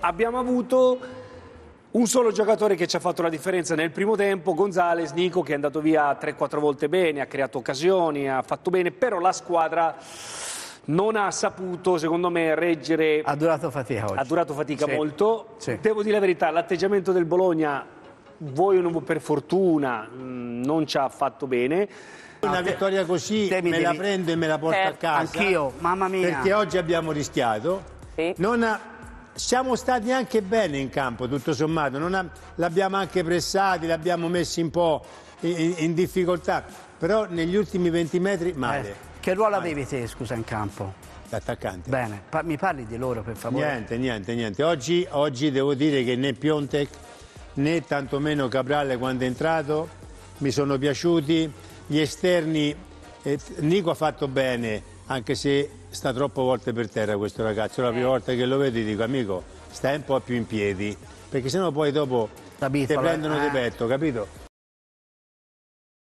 abbiamo avuto un solo giocatore che ci ha fatto la differenza nel primo tempo, Gonzales, Nico, che è andato via 3-4 volte bene, ha creato occasioni, ha fatto bene, però la squadra non ha saputo, secondo me, reggere... Ha durato fatica oggi. Ha durato fatica sì. molto. Sì. Devo dire la verità, l'atteggiamento del Bologna, voi o non, per fortuna, mm, non ci ha fatto bene. Una ah, vittoria così Te me devi... la prendo e me la porto eh, a casa. Anch'io, mamma mia. Perché oggi abbiamo rischiato. Sì. Non ha siamo stati anche bene in campo, tutto sommato. l'abbiamo anche pressati, l'abbiamo messi un po' in, in, difficoltà, però negli ultimi 20 metri male. Eh, che ruolo male. avevi te, scusa, in campo? Attaccante. Bene, pa mi parli di loro per favore. Niente, niente, niente. Oggi, oggi devo dire che né Piontek né tantomeno Cabrale quando è entrato mi sono piaciuti. Gli esterni, eh, Nico ha fatto bene, anche se sta troppe volte per terra questo ragazzo. La prima eh. volta che lo vedi dico, amico, stai un po' più in piedi, perché sennò poi dopo ti prendono di eh. petto, capito?